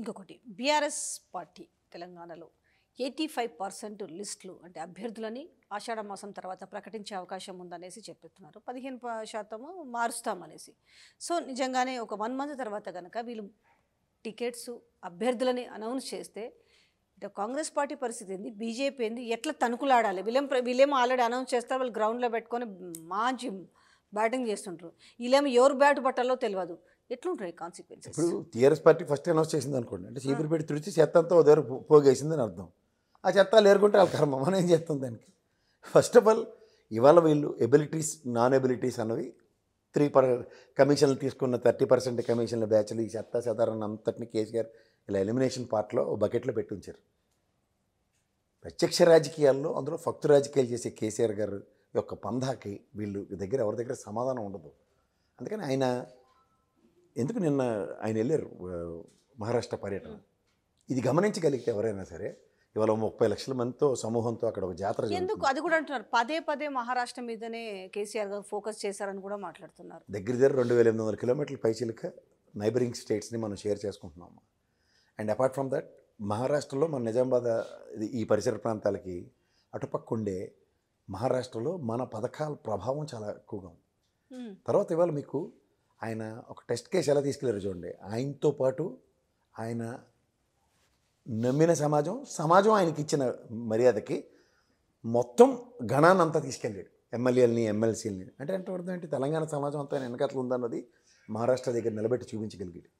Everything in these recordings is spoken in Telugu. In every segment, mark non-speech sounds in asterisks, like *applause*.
ఇంకొకటి బీఆర్ఎస్ పార్టీ తెలంగాణలో ఎయిటీ ఫైవ్ పర్సెంట్ లిస్టులు అంటే అభ్యర్థులని ఆషాఢ మాసం తర్వాత ప్రకటించే అవకాశం ఉందనేసి చెప్తున్నారు పదిహేను శాతము మారుస్తామనేసి సో నిజంగానే ఒక వన్ మంత్ తర్వాత కనుక వీళ్ళు టికెట్స్ అభ్యర్థులని అనౌన్స్ చేస్తే ఇటు కాంగ్రెస్ పార్టీ పరిస్థితి ఏంది బీజేపీ ఏంది ఎట్లా తణుకులాడాలి వీళ్ళేం వీళ్ళేమో ఆల్రెడీ అనౌన్స్ చేస్తారు వాళ్ళు గ్రౌండ్లో పెట్టుకొని మంచి బ్యాటింగ్ చేస్తుంటారు వీళ్ళేమో ఎవరు బ్యాట్ పట్టాలో తెలియదు ఎట్లుంటాయి కాన్సిక్వెన్స్ ఇప్పుడు టీఆర్ఎస్ పార్టీ ఫస్ట్ అనౌన్స్ చేసింది అనుకోండి అంటే చీపురు పెట్టి తుడిచి చెత్త అంతా దగ్గర అని అర్థం ఆ చెత్త లేరుకుంటే వాళ్ళ కర్మం మనం ఏం దానికి ఫస్ట్ ఆఫ్ ఆల్ ఇవాళ వీళ్ళు ఎబిలిటీస్ నాన్ ఎబిలిటీస్ అన్నవి త్రీ పర్ కమిషన్లు తీసుకున్న థర్టీ పర్సెంట్ కమిషన్ల బ్యాచ్లు ఈ చెత్త సాధారణ అంతటిని కేసీఆర్ ఇలా ఎలిమినేషన్ పార్ట్లో బకెట్లో పెట్టించారు ప్రత్యక్ష రాజకీయాల్లో అందులో ఫక్తు రాజకీయాలు చేసే కేసీఆర్ గారు యొక్క పంధాకి వీళ్ళు దగ్గర ఎవరి దగ్గర సమాధానం ఉండదు అందుకని ఆయన ఎందుకు నిన్న ఆయన వెళ్ళారు మహారాష్ట్ర పర్యటన ఇది గమనించగలిగితే ఎవరైనా సరే ఇవాళ ముప్పై లక్షల మందితో సమూహంతో అక్కడ ఒక జాతర ఎందుకు అది కూడా అంటున్నారు పదే పదే మహారాష్ట్ర మీదనే కేసీఆర్ గారు ఫోకస్ చేశారని కూడా మాట్లాడుతున్నారు దగ్గర దగ్గర రెండు వేల ఎనిమిది వందల కిలోమీటర్ల పైచిలక నైబరింగ్ స్టేట్స్ని మనం షేర్ చేసుకుంటున్నాము అండ్ అపార్ట్ ఫ్రమ్ దట్ మహారాష్ట్రలో మన నిజామాబాద్ ఈ పరిసర ప్రాంతాలకి అటుపక్క ఉండే మహారాష్ట్రలో మన పథకాల ప్రభావం చాలా ఎక్కువగా ఉంది తర్వాత ఇవాళ మీకు ఆయన ఒక టెస్ట్ కేసు ఎలా తీసుకెళ్లారు చూడండి ఆయనతో పాటు ఆయన నమ్మిన సమాజం సమాజం ఆయనకి ఇచ్చిన మర్యాదకి మొత్తం గణాన్ని అంతా తీసుకెళ్ళాడు ఎమ్మెల్యేలని ఎమ్మెల్సీలని అంటే అంటే అర్థం ఏంటి తెలంగాణ సమాజం అంతా వెనకట్లు ఉందన్నది మహారాష్ట్ర దగ్గర నిలబెట్టి చూపించగలిగాడు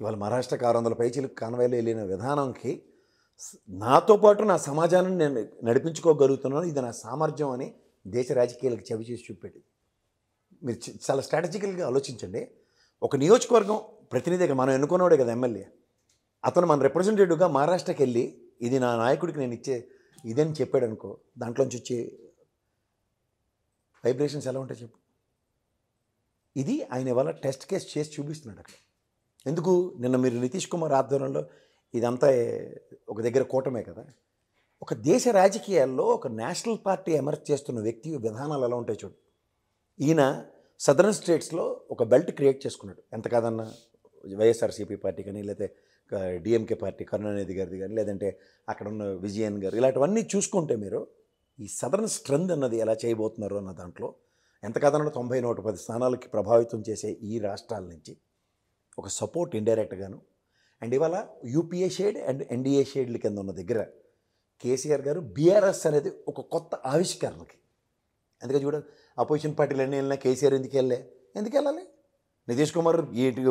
ఇవాళ మహారాష్ట్రకు ఆరు వందల పైచీలు కాన్వాయ్లో వెళ్ళిన విధానంకి నాతో పాటు నా సమాజాన్ని నేను నడిపించుకోగలుగుతున్నాను ఇది నా సామర్థ్యం అని దేశ రాజకీయాలకు చవి చేసి చూపెట్టింది మీరు చాలా స్ట్రాటజికల్గా ఆలోచించండి ఒక నియోజకవర్గం ప్రతినిధిగా మనం ఎన్నుకున్నవాడే కదా ఎమ్మెల్యే అతను మన రిప్రజెంటేటివ్గా మహారాష్ట్రకి వెళ్ళి ఇది నా నాయకుడికి నేను ఇచ్చే ఇదని చెప్పాడు అనుకో దాంట్లోంచి వచ్చే వైబ్రేషన్స్ ఎలా ఉంటాయి చెప్పు ఇది ఆయన ఇవాళ టెస్ట్ కేసు చేసి చూపిస్తున్నాడు అక్కడ ఎందుకు నిన్న మీరు నితీష్ కుమార్ ఆధ్వర్యంలో ఇదంతా ఒక దగ్గర కూటమే కదా ఒక దేశ రాజకీయాల్లో ఒక నేషనల్ పార్టీ ఎమర్జ్ చేస్తున్న వ్యక్తి విధానాలు ఎలా ఉంటాయి చూడు ఈయన సదరన్ స్టేట్స్లో ఒక బెల్ట్ క్రియేట్ చేసుకున్నాడు ఎంత కాదన్నా వైఎస్ఆర్సీపీ పార్టీ కానీ లేకపోతే డిఎంకే పార్టీ కరుణానిధి గారిది కానీ లేదంటే అక్కడ ఉన్న విజయన్ గారు ఇలాంటివన్నీ చూసుకుంటే మీరు ఈ సదరన్ స్ట్రెంత్ అన్నది ఎలా చేయబోతున్నారు అన్న దాంట్లో ఎంత కాదన్నా తొంభై నూట పది స్థానాలకి ప్రభావితం చేసే ఈ రాష్ట్రాల నుంచి ఒక సపోర్ట్ ఇండైరెక్ట్గాను అండ్ ఇవాళ యూపీఏ షేడ్ అండ్ ఎన్డీఏ షేడ్ల కింద ఉన్న దగ్గర కేసీఆర్ గారు బీఆర్ఎస్ అనేది ఒక కొత్త ఆవిష్కరణకి అందుకని చూడండి అపోజిషన్ పార్టీలు అన్నీ వెళ్ళినా కేసీఆర్ ఎందుకు వెళ్ళే ఎందుకు వెళ్ళాలి నితీష్ కుమార్ వీటి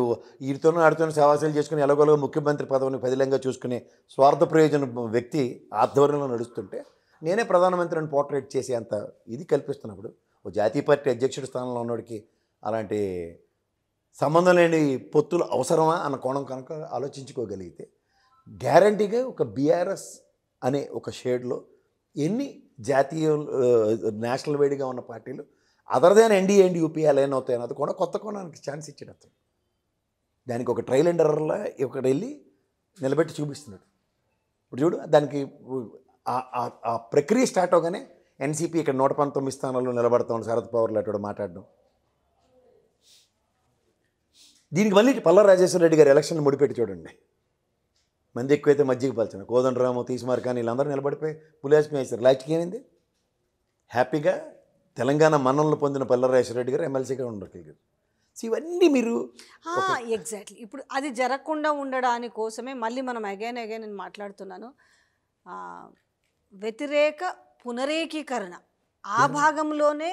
వీటితోనూ ఆడితోనూ సవాసాలు చేసుకుని ఎలాగోలో ముఖ్యమంత్రి పదవిని పదిలంగా చూసుకునే స్వార్థ ప్రయోజన వ్యక్తి ఆధ్వర్యంలో నడుస్తుంటే నేనే ప్రధానమంత్రిని పోర్ట్రేట్ చేసే అంత ఇది కల్పిస్తున్నప్పుడు ఓ జాతీయ పార్టీ అధ్యక్షుడి స్థానంలో ఉన్నోడికి అలాంటి సంబంధం లేని పొత్తులు అవసరమా అన్న కోణం కనుక ఆలోచించుకోగలిగితే గ్యారంటీగా ఒక బీఆర్ఎస్ అనే ఒక షేడ్లో ఎన్ని జాతీయ నేషనల్ వేడిగా ఉన్న పార్టీలు other than NDA and UPA line అవుతాయి అన్నది కూడా కొత్త కోణానికి ఛాన్స్ ఇచ్చాడు అతను దానికి ఒక ట్రైల్ అండ్ ఇక్కడ ఒకటి వెళ్ళి నిలబెట్టి చూపిస్తున్నాడు ఇప్పుడు చూడు దానికి ఆ ప్రక్రియ స్టార్ట్ అవగానే ఎన్సీపీ ఇక్కడ నూట పంతొమ్మిది స్థానాల్లో నిలబడతాం శరద్ పవర్లు అటు మాట్లాడడం దీనికి మళ్ళీ పల్లా రాజేశ్వర రెడ్డి గారు ఎలక్షన్ ముడిపెట్టి చూడండి మంది ఎక్కువైతే మజ్జిగ పలచన కోదండరాము తీసుమారు కానీ వీళ్ళందరూ నిలబడిపోయి పులిహాస్మి వేశారు లాస్ట్కి ఏమైంది హ్యాపీగా తెలంగాణ మన్నలను పొందిన పల్లరాజరెడ్డి గారు ఎమ్మెల్సీగా ఉండగలిగారు ఇవన్నీ మీరు ఎగ్జాక్ట్లీ ఇప్పుడు అది జరగకుండా ఉండడాని కోసమే మళ్ళీ మనం అగైన్ అగైన్ నేను మాట్లాడుతున్నాను వ్యతిరేక పునరేకీకరణ ఆ భాగంలోనే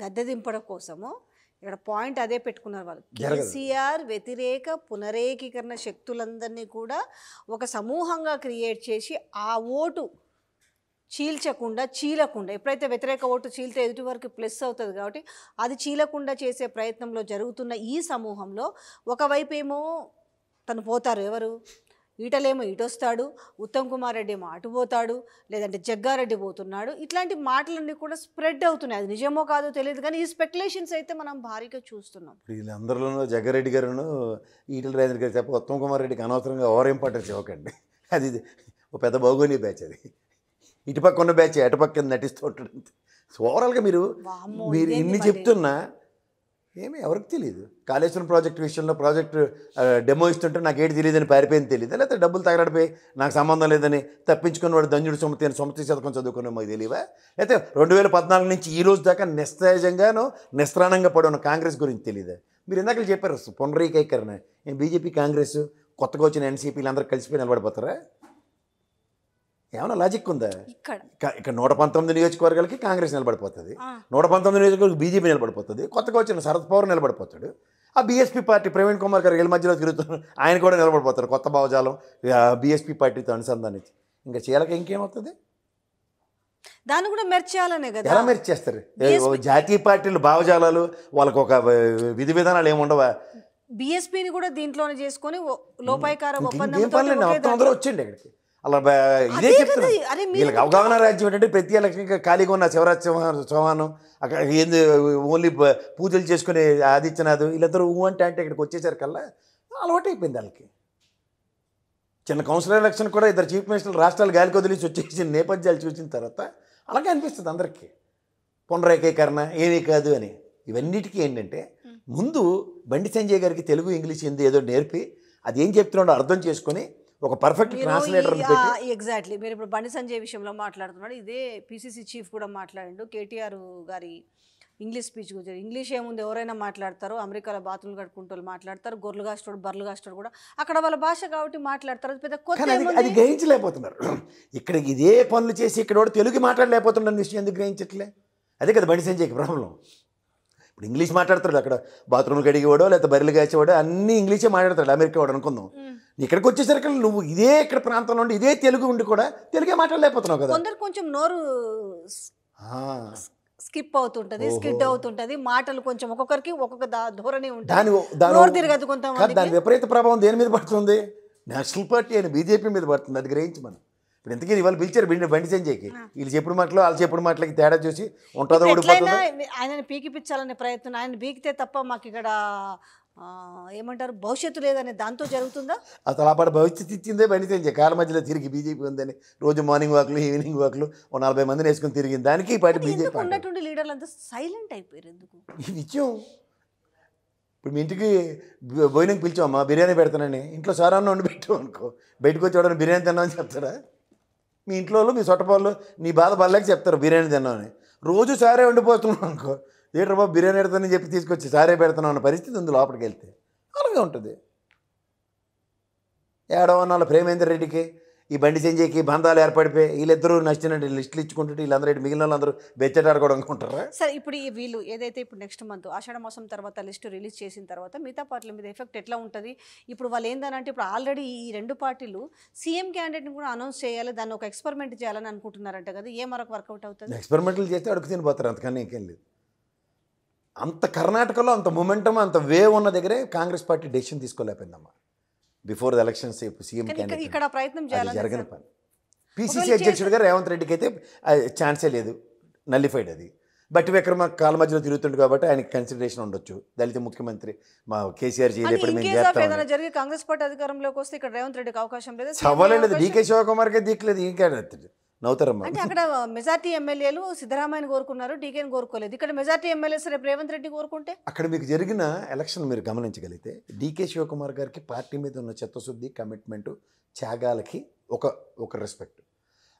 గద్దె దింపడం కోసము ఇక్కడ పాయింట్ అదే పెట్టుకున్నారు వాళ్ళు కేసీఆర్ వ్యతిరేక పునరేకీకరణ శక్తులందరినీ కూడా ఒక సమూహంగా క్రియేట్ చేసి ఆ ఓటు చీల్చకుండా చీలకుండా ఎప్పుడైతే వ్యతిరేక ఓటు చీల్తే ఎదుటి వరకు ప్లస్ అవుతుంది కాబట్టి అది చీలకుండా చేసే ప్రయత్నంలో జరుగుతున్న ఈ సమూహంలో ఒకవైపు ఏమో తను పోతారు ఎవరు ఈటలేమో ఇటొస్తాడు ఉత్తమ్ కుమార్ రెడ్డి ఏమో అటుపోతాడు లేదంటే జగ్గారెడ్డి పోతున్నాడు ఇట్లాంటి మాటలన్నీ కూడా స్ప్రెడ్ అవుతున్నాయి అది నిజమో కాదో తెలియదు కానీ ఈ స్పెక్యులేషన్స్ అయితే మనం భారీగా చూస్తున్నాం వీళ్ళందరిలోనూ జగ్గారెడ్డి గారును ఈటల రాజేంద్ర గారు చెప్ప ఉత్తమ్ కుమార్ రెడ్డికి అనవసరంగా ఓవర్ ఇంపార్టెన్స్ ఇవ్వకండి అది ఓ పెద్ద భౌగోళిక బ్యాచ్ అది ఇటుపక్క ఉన్న బ్యాచ్ అటుపక్క నటిస్తూ ఉంటాడు ఓవరాల్గా మీరు మీరు ఇన్ని చెప్తున్నా ఏమీ ఎవరికి తెలియదు కాళేశ్వరం ప్రాజెక్ట్ విషయంలో ప్రాజెక్ట్ డెమో ఇస్తుంటే నాకు ఏది తెలియదని పారిపోయింది తెలియదు లేకపోతే డబ్బులు తగలడిపోయి నాకు సంబంధం లేదని తప్పించుకుని వాడు దంజుడు సొమ్ము అని సొమ్మ శతకం చదువుకున్నా మాకు తెలియవా అయితే రెండు వేల పద్నాలుగు నుంచి ఈ రోజు దాకా నిస్తేజంగాను నిస్త్రాణంగా ఉన్న కాంగ్రెస్ గురించి తెలియదా మీరు ఇందాక చెప్పారు పునరీకీకరణ బీజేపీ కాంగ్రెస్ కొత్తగా వచ్చిన ఎన్సీపీలు అందరూ కలిసిపోయి నిలబడిపోతారా ఏమైనా లాజిక్ ఉందా ఇక్కడ నూట పంతొమ్మిది నియోజకవర్గాలకి కాంగ్రెస్ నిలబడిపోతుంది నూట పంతొమ్మిది నియోజకవర్గాలకు బీజేపీ నిలబడిపోతుంది కొత్తగా వచ్చిన శరద్ పవర్ నిలబడిపోతాడు ఆ బీఎస్పీ పార్టీ ప్రవీణ్ కుమార్ గారు వీళ్ళ మధ్యలో తిరుగుతున్నారు *laughs* ఆయన కూడా నిలబడిపోతారు కొత్త భావజాలం బీఎస్పీ పార్టీతో అనుసంధానించి ఇంకా చీలక ఇంకేమవుతుంది దాన్ని కూడా మెర్చేయాలనే కదా ఎలా మెర్చేస్తారు జాతీయ పార్టీలు భావజాలాలు వాళ్ళకు ఒక విధి విధానాలు ఏముండవా బీఎస్పీని కూడా దీంట్లోనే చేసుకొని లోపాయికారం ఒప్పందం అందరూ వచ్చిండి ఇక్కడికి అలా ఇదే వీళ్ళకి అవగాహన రాజ్యం ఏంటంటే ప్రతి ఎలక్షన్కి ఖాళీగా ఉన్న శివరాజ్ చౌహాన్ అక్కడ ఏంది ఓన్లీ పూజలు చేసుకునే ఆదిత్యనాథ్ వీళ్ళందరూ ఊ అంటే అంటే ఇక్కడికి వచ్చేసారు కల్లా అలవాటు అయిపోయింది వాళ్ళకి చిన్న కౌన్సిలర్ ఎలక్షన్ కూడా ఇద్దరు చీఫ్ మినిస్టర్లు రాష్ట్రాలు గాలికి కొదిలేసి వచ్చేసిన నేపథ్యాలు చూసిన తర్వాత అలాగే అనిపిస్తుంది అందరికీ పునరేకీకరణ ఏమీ కాదు అని ఇవన్నిటికీ ఏంటంటే ముందు బండి సంజయ్ గారికి తెలుగు ఇంగ్లీష్ హిందీ ఏదో నేర్పి అది ఏం చెప్తున్నాడో అర్థం చేసుకొని ఒక పర్ఫెక్ట్ ట్రాన్స్లేటర్ ఎగ్జాక్ట్లీ మీరు ఇప్పుడు బండి సంజయ్ విషయంలో మాట్లాడుతున్నాడు ఇదే పిసిసి చీఫ్ కూడా మాట్లాడిండు కేటీఆర్ గారి ఇంగ్లీష్ స్పీచ్ గురించి ఇంగ్లీష్ ఏముంది ఎవరైనా మాట్లాడతారు అమెరికాలో బాత్రూమ్ కట్టుకుంటూ మాట్లాడతారు గొర్రెలు కాస్తాడు బర్రెలు కాస్తాడు కూడా అక్కడ వాళ్ళ భాష కాబట్టి మాట్లాడతారు పెద్ద అది గ్రహించలేకపోతున్నారు ఇక్కడ ఇదే పనులు చేసి ఇక్కడ కూడా తెలుగు మాట్లాడలేకపోతున్నాడు విషయం ఎందుకు గ్రహించట్లే అదే కదా బండి సంజయ్కి ప్రాబ్లం ఇప్పుడు ఇంగ్లీష్ మాట్లాడతాడు అక్కడ బాత్రూమ్ కడిగేవాడో లేకపోతే బర్రెలు కాచేవాడో అన్ని ఇంగ్లీషే మాట్లాడతాడు అమెరికా వాడు అనుకుందాం ఇక్కడికి వచ్చేసరికి నువ్వు ఇదే ఇక్కడ ప్రాంతంలో ఉండి ఇదే తెలుగు ఉండి కూడా తెలుగే మాట్లాడలేకపోతున్నావు కదా కొందరు కొంచెం నోరు స్కిప్ అవుతుంటది స్కిడ్ అవుతుంటది మాటలు కొంచెం ఒక్కొక్కరికి ఒక్కొక్క ధోరణి ఉంటుంది తిరగదు కొంత దాని విపరీత ప్రభావం దేని మీద పడుతుంది నేషనల్ పార్టీ అని బీజేపీ మీద పడుతుంది అది గ్రహించి మనం ఇప్పుడు ఎంతకీ వాళ్ళు పిలిచారు బండి బండి సంజయ్కి వీళ్ళు చెప్పిన మాటలు వాళ్ళు చెప్పిన మాటలకి తేడా చూసి ఉంటుందో ఆయన పీకిపించాలనే ప్రయత్నం ఆయన పీకితే తప్ప మాకు ఇక్కడ ఏమంటారు భవిష్యత్తు లేదనే దాంతో జరుగుతుందా అసలు అప్పటి భవిష్యత్తు ఇచ్చిందే పనిచేయించే కాల మధ్యలో తిరిగి బీజేపీ ఉందని రోజు మార్నింగ్ వాక్లు ఈవినింగ్ వాక్లు ఓ నలభై మందిని వేసుకుని తిరిగింది దానికి ఇప్పటి బీజేపీ ఉన్నటువంటి లీడర్లు అంతా సైలెంట్ అయిపోయారు ఎందుకు నిత్యం ఇప్పుడు మీ ఇంటికి భోజనం పిలిచామమ్మా బిర్యానీ పెడతానని ఇంట్లో సారాన్ని వండి పెట్టాం అనుకో బయటకు వచ్చి బిర్యానీ తిన్నామని చెప్తారా మీ ఇంట్లో వాళ్ళు మీ సొట్టపాళ్ళు నీ బాధ పడలేక చెప్తారు బిర్యానీ తిన్నామని రోజు సారే వండిపోతున్నాం అనుకో థియేటర్ బాబు బిర్యానీ పెడతానని చెప్పి తీసుకొచ్చి సారే పెడతాను అన్న పరిస్థితి ఉంది లోపలికి వెళ్తే అలాగే ఉంటుంది ఏడవన్నాళ్ళ ప్రేమేందర్ రెడ్డికి ఈ బండి చెంజేకి బంధాలు ఏర్పడిపోయి వీళ్ళిద్దరూ నచ్చిన లిస్టులు ఇచ్చుకుంటుంటే వీళ్ళందరూ మిగిలిన వాళ్ళందరూ అనుకుంటారా సార్ ఇప్పుడు ఈ వీళ్ళు ఏదైతే ఇప్పుడు నెక్స్ట్ మంత్ ఆషాఢ మాసం తర్వాత లిస్టు రిలీజ్ చేసిన తర్వాత మిగతా పార్టీల మీద ఎఫెక్ట్ ఎట్లా ఉంటుంది ఇప్పుడు వాళ్ళు ఏంటంటే ఇప్పుడు ఆల్రెడీ ఈ రెండు పార్టీలు సీఎం క్యాండిడేట్ని కూడా అనౌన్స్ చేయాలి దాన్ని ఒక ఎక్స్పెరిమెంట్ చేయాలని అనుకుంటున్నారంట కదా ఏ మరొక వర్కౌట్ అవుతుంది ఎక్స్పెరిమెంట్లు చేస్తే అడుగు తినిపోతారు అంతకన్నా ఇంకేం లేదు అంత కర్ణాటకలో అంత మొమెంటం అంత వేవ్ ఉన్న దగ్గరే కాంగ్రెస్ పార్టీ డెసిషన్ తీసుకోలేకపోయిందమ్మా బిఫోర్ ద ఎలక్షన్స్ సీఎం ఇక్కడ ప్రయత్నం జరగని పని పీసీసీ గారు రేవంత్ రెడ్డికి అయితే ఛాన్సే లేదు నల్లిఫైడ్ అది బట్టి విక్రమ కాల మధ్యలో తిరుగుతుంది కాబట్టి ఆయనకి కన్సిడరేషన్ ఉండొచ్చు దళిత ముఖ్యమంత్రి మా కేసీఆర్ చేయలేదు కాంగ్రెస్ పార్టీ అధికారంలోకి వస్తే ఇక్కడ రేవంత్ రెడ్డికి అవకాశం లేదు చదవలేదు డీకే శివకుమార్కే దిక్కలేదు ఇంకా అంటే అక్కడ మెజార్టీ ఎమ్మెల్యేలు సిద్ధరామయ్యని కోరుకున్నారు డీకేని కోరుకోలేదు ఇక్కడ మెజార్టీ ఎమ్మెల్యే రేవంత్ రెడ్డి కోరుకుంటే అక్కడ మీకు జరిగిన ఎలక్షన్ మీరు గమనించగలిగితే డీకే శివకుమార్ గారికి పార్టీ మీద ఉన్న చిత్తశుద్ధి కమిట్మెంట్ త్యాగాలకి ఒక ఒక రెస్పెక్ట్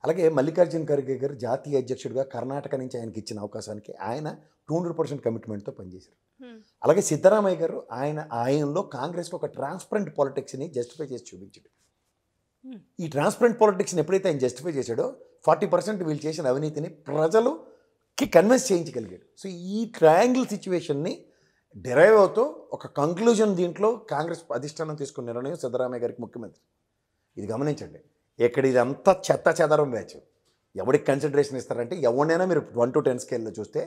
అలాగే మల్లికార్జున ఖర్గే గారు జాతీయ అధ్యక్షుడిగా కర్ణాటక నుంచి ఆయనకి ఇచ్చిన అవకాశానికి ఆయన టూ హండ్రెడ్ పర్సెంట్ కమిట్మెంట్తో పనిచేశారు అలాగే సిద్ధరామయ్య గారు ఆయన ఆయనలో కాంగ్రెస్కి ఒక ట్రాన్స్పరెంట్ పాలిటిక్స్ని జస్టిఫై చేసి చూపించాడు ఈ ట్రాన్స్పరెంట్ పాలిటిక్స్ని ఎప్పుడైతే ఆయన జస్టిఫై చేశాడో ఫార్టీ పర్సెంట్ వీళ్ళు చేసిన అవినీతిని ప్రజలుకి కన్విన్స్ చేయించగలిగాడు సో ఈ ట్రయాంగిల్ సిచ్యువేషన్ని డిరైవ్ అవుతూ ఒక కంక్లూజన్ దీంట్లో కాంగ్రెస్ అధిష్టానం తీసుకున్న నిర్ణయం సిద్ధరామయ్య గారికి ముఖ్యమంత్రి ఇది గమనించండి ఇక్కడ ఇదంతా చెత్త చెదరం బ్యాచ్ ఎవరికి కన్సిడరేషన్ ఇస్తారంటే ఎవరినైనా మీరు వన్ టు టెన్ స్కేల్లో చూస్తే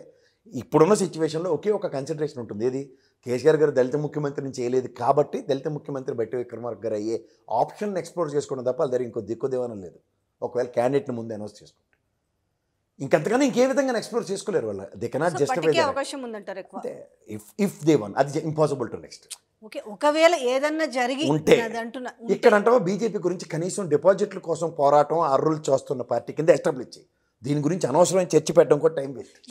ఇప్పుడున్న సిచ్యువేషన్లో ఒకే ఒక కన్సిడరేషన్ ఉంటుంది ఏది కేసీఆర్ గారు దళిత ముఖ్యమంత్రిని చేయలేదు కాబట్టి దళిత ముఖ్యమంత్రి బట్టి విక్రమార్క గారు అయ్యే ఆప్షన్ ఎక్స్ప్లోర్ చేసుకున్న తప్ప దగ్గర ఇంకో దిక్కు దేవనం లేదు ఒకవేళ క్యాండిడేట్ని ముందు అనౌన్స్ చేసుకుంటే ఇంకంతకన్నా ఇంకే విధంగా ఎక్స్ప్లోర్ చేసుకోలేరు వాళ్ళు దే కెనాట్ జస్ట్ అవకాశం ఉందంటారు ఇఫ్ ఇఫ్ దే వన్ అది ఇంపాసిబుల్ టు నెక్స్ట్ ఓకే ఒకవేళ ఏదన్నా జరిగి ఉంటే ఇక్కడ అంటావా బీజేపీ గురించి కనీసం డిపాజిట్ల కోసం పోరాటం అర్రులు చేస్తున్న పార్టీ కింద ఎస్టాబ్లిష్ చేయి దీని గురించి అనవసరమైన చర్చ పెట్టడం కూడా టైం వేస్ట్